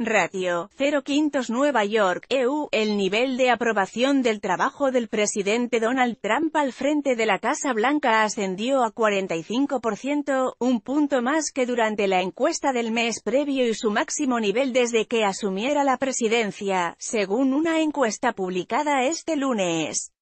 Ratio 0 quintos Nueva York, EU, el nivel de aprobación del trabajo del presidente Donald Trump al frente de la Casa Blanca ascendió a 45%, un punto más que durante la encuesta del mes previo y su máximo nivel desde que asumiera la presidencia, según una encuesta publicada este lunes.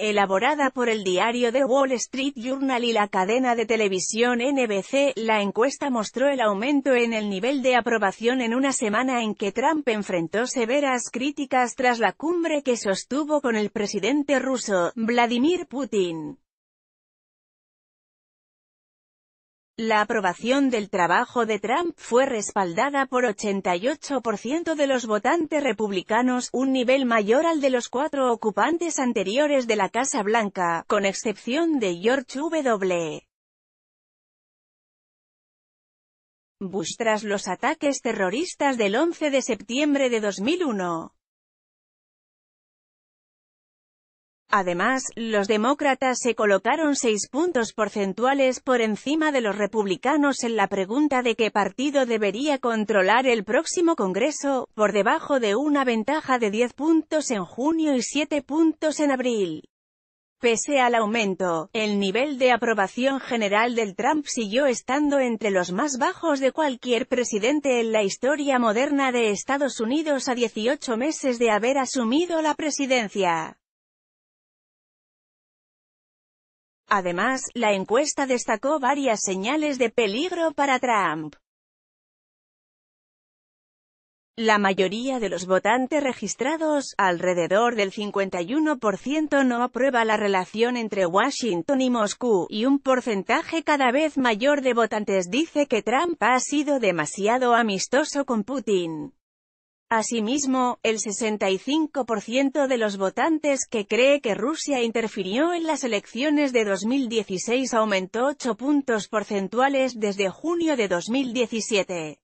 elaborada por el diario The Wall Street Journal y la cadena de televisión NBC, la encuesta mostró el aumento en el nivel de aprobación en una semana en que Trump enfrentó severas críticas tras la cumbre que sostuvo con el presidente ruso, Vladimir Putin. La aprobación del trabajo de Trump fue respaldada por 88% de los votantes republicanos, un nivel mayor al de los cuatro ocupantes anteriores de la Casa Blanca, con excepción de George W. Bush tras los ataques terroristas del 11 de septiembre de 2001. Además, los demócratas se colocaron seis puntos porcentuales por encima de los republicanos en la pregunta de qué partido debería controlar el próximo Congreso, por debajo de una ventaja de 10 puntos en junio y 7 puntos en abril. Pese al aumento, el nivel de aprobación general del Trump siguió estando entre los más bajos de cualquier presidente en la historia moderna de Estados Unidos a 18 meses de haber asumido la presidencia. Además, la encuesta destacó varias señales de peligro para Trump. La mayoría de los votantes registrados, alrededor del 51% no aprueba la relación entre Washington y Moscú, y un porcentaje cada vez mayor de votantes dice que Trump ha sido demasiado amistoso con Putin. Asimismo, el 65% de los votantes que cree que Rusia interfirió en las elecciones de 2016 aumentó 8 puntos porcentuales desde junio de 2017.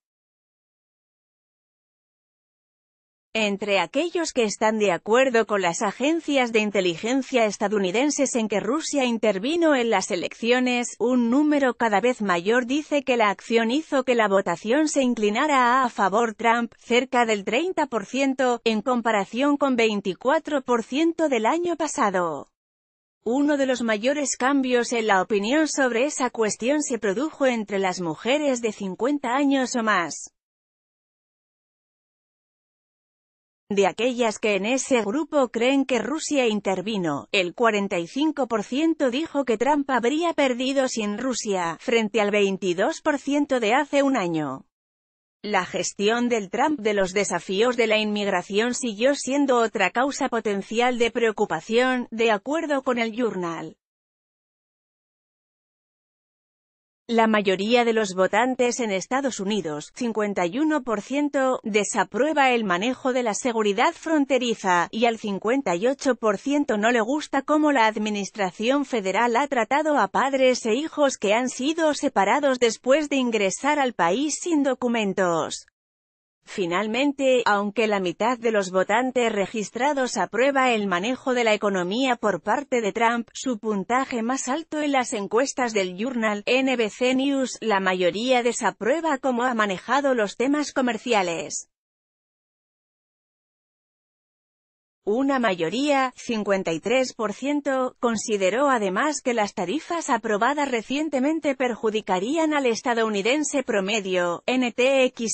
Entre aquellos que están de acuerdo con las agencias de inteligencia estadounidenses en que Rusia intervino en las elecciones, un número cada vez mayor dice que la acción hizo que la votación se inclinara a favor Trump, cerca del 30%, en comparación con 24% del año pasado. Uno de los mayores cambios en la opinión sobre esa cuestión se produjo entre las mujeres de 50 años o más. De aquellas que en ese grupo creen que Rusia intervino, el 45% dijo que Trump habría perdido sin Rusia, frente al 22% de hace un año. La gestión del Trump de los desafíos de la inmigración siguió siendo otra causa potencial de preocupación, de acuerdo con el Journal. La mayoría de los votantes en Estados Unidos, 51%, desaprueba el manejo de la seguridad fronteriza, y al 58% no le gusta cómo la Administración Federal ha tratado a padres e hijos que han sido separados después de ingresar al país sin documentos. Finalmente, aunque la mitad de los votantes registrados aprueba el manejo de la economía por parte de Trump, su puntaje más alto en las encuestas del Journal, NBC News, la mayoría desaprueba cómo ha manejado los temas comerciales. Una mayoría, 53%, consideró además que las tarifas aprobadas recientemente perjudicarían al estadounidense promedio, NTX